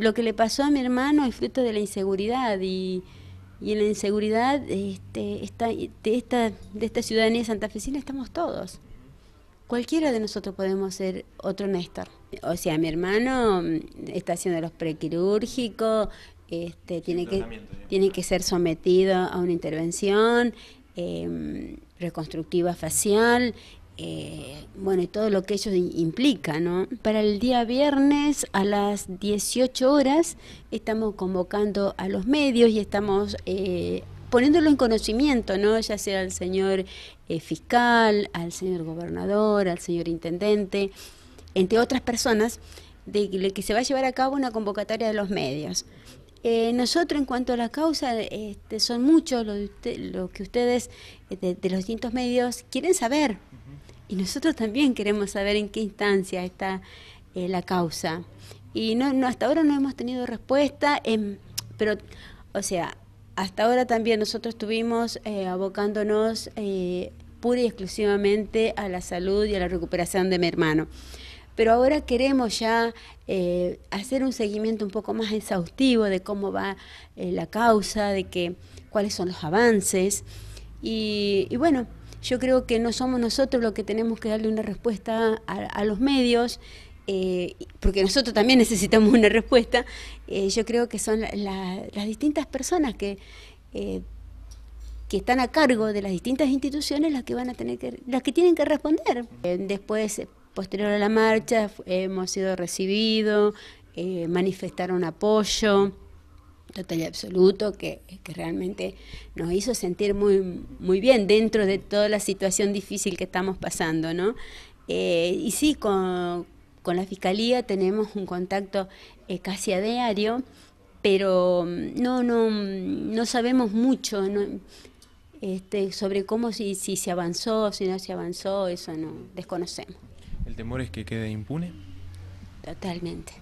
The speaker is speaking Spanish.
Lo que le pasó a mi hermano es fruto de la inseguridad y, en la inseguridad este, esta, de, esta, de esta ciudadanía santafesina estamos todos. Cualquiera de nosotros podemos ser otro Néstor. O sea, mi hermano mm, está haciendo los prequirúrgicos, este, tiene, que, tiene que ser sometido a una intervención em, reconstructiva facial, eh, bueno, y todo lo que ellos implica, ¿no? Para el día viernes a las 18 horas estamos convocando a los medios y estamos eh, poniéndolo en conocimiento, ¿no? Ya sea al señor eh, fiscal, al señor gobernador, al señor intendente, entre otras personas, de que se va a llevar a cabo una convocatoria de los medios. Eh, nosotros en cuanto a la causa, este, son muchos lo que ustedes eh, de, los distintos medios quieren saber. Y nosotros también queremos saber en qué instancia está eh, la causa. Y no, hasta ahora no hemos tenido respuesta, em, pero, o sea, hasta ahora también nosotros estuvimos abocándonos pura y exclusivamente a la salud y a la recuperación de mi hermano pero ahora queremos ya eh, hacer un seguimiento un poco más exhaustivo de cómo va eh, la causa, de que, cuáles son los avances. Y, bueno, yo creo que no somos nosotros los que tenemos que darle una respuesta a, los medios. Eh, porque nosotros también necesitamos una respuesta, yo creo que son las distintas personas que que están a cargo de las distintas instituciones las que van a tener que las que tienen que responder. Después Posterior a la marcha hemos sido recibidos, eh, manifestaron apoyo total y absoluto que, realmente nos hizo sentir muy, muy bien dentro de toda la situación difícil que estamos pasando, ¿no? Eh, y sí, con, la Fiscalía tenemos un contacto eh, casi a diario, pero mm, no, mm, no, sabemos mucho este, sobre cómo, si, si se avanzó, si no se avanzó, eso no desconocemos. ¿El temor es que quede impune? Totalmente.